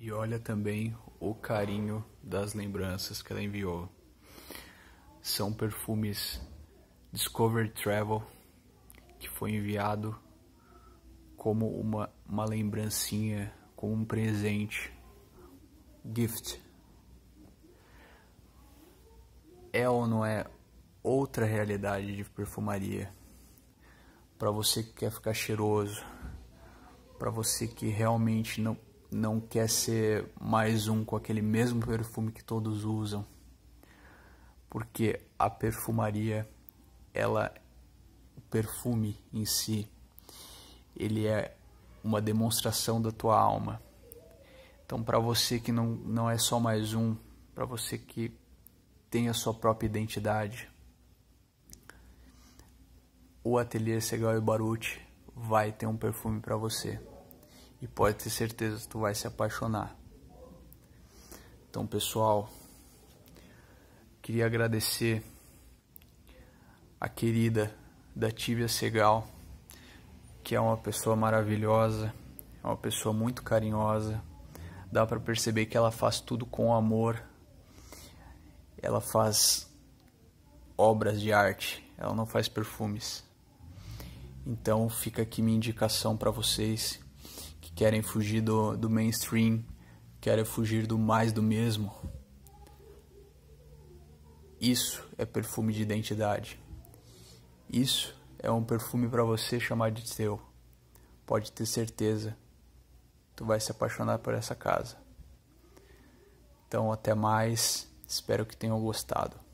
E olha também o carinho das lembranças que ela enviou. São perfumes Discover Travel, que foi enviado como uma, uma lembrancinha, como um presente. Gift. É ou não é outra realidade de perfumaria? Para você que quer ficar cheiroso, para você que realmente não não quer ser mais um com aquele mesmo perfume que todos usam. Porque a perfumaria, ela o perfume em si, ele é uma demonstração da tua alma. Então, para você que não, não é só mais um, para você que tem a sua própria identidade, o Ateliê Segal e Baruch vai ter um perfume para você. E pode ter certeza que tu vai se apaixonar. Então, pessoal, queria agradecer a querida da Tívia Segal, que é uma pessoa maravilhosa, é uma pessoa muito carinhosa. Dá para perceber que ela faz tudo com amor. Ela faz obras de arte, ela não faz perfumes. Então fica aqui minha indicação para vocês querem fugir do, do mainstream, querem fugir do mais do mesmo. Isso é perfume de identidade. Isso é um perfume para você chamar de seu. Pode ter certeza. Tu vai se apaixonar por essa casa. Então, até mais. Espero que tenham gostado.